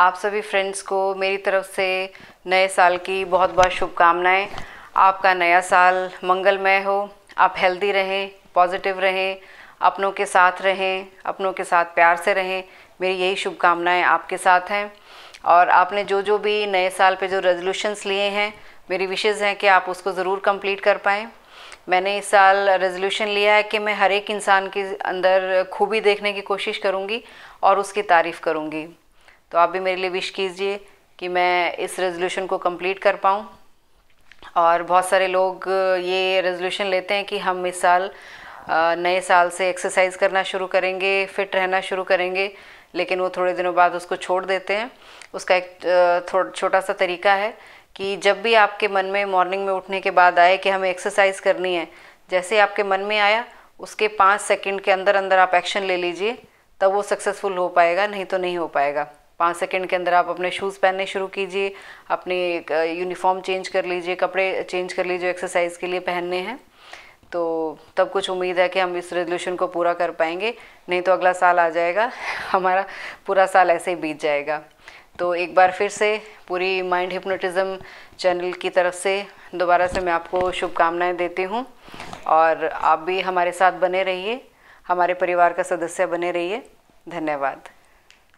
आप सभी फ्रेंड्स को मेरी तरफ से नए साल की बहुत बहुत शुभकामनाएं आपका नया साल मंगलमय हो आप हेल्दी रहें पॉजिटिव रहें अपनों के साथ रहें अपनों के साथ प्यार से रहें मेरी यही शुभकामनाएं आपके साथ हैं और आपने जो जो भी नए साल पे जो रेजोल्यूशंस लिए हैं मेरी विशेज़ हैं कि आप उसको ज़रूर कंप्लीट कर पाएँ मैंने इस साल रेजोल्यूशन लिया है कि मैं हर एक इंसान के अंदर खूबी देखने की कोशिश करूँगी और उसकी तारीफ़ करूँगी तो आप भी मेरे लिए विश कीजिए कि मैं इस रेजोल्यूशन को कंप्लीट कर पाऊँ और बहुत सारे लोग ये रेजोल्यूशन लेते हैं कि हम इस साल नए साल से एक्सरसाइज करना शुरू करेंगे फिट रहना शुरू करेंगे लेकिन वो थोड़े दिनों बाद उसको छोड़ देते हैं उसका एक छोटा सा तरीका है कि जब भी आपके मन में मॉर्निंग में उठने के बाद आए कि हमें एक्सरसाइज करनी है जैसे आपके मन में आया उसके पाँच सेकंड के अंदर अंदर आप एक्शन ले लीजिए तब वो सक्सेसफुल हो पाएगा नहीं तो नहीं हो पाएगा पाँच सेकंड के अंदर आप अपने शूज़ पहनने शुरू कीजिए अपने यूनिफॉर्म चेंज कर लीजिए कपड़े चेंज कर लीजिए एक्सरसाइज के लिए पहनने हैं तो तब कुछ उम्मीद है कि हम इस रेजोल्यूशन को पूरा कर पाएंगे नहीं तो अगला साल आ जाएगा हमारा पूरा साल ऐसे ही बीत जाएगा तो एक बार फिर से पूरी माइंड हिप्नोटिज़म चैनल की तरफ से दोबारा से मैं आपको शुभकामनाएं देती हूँ और आप भी हमारे साथ बने रहिए हमारे परिवार का सदस्य बने रहिए धन्यवाद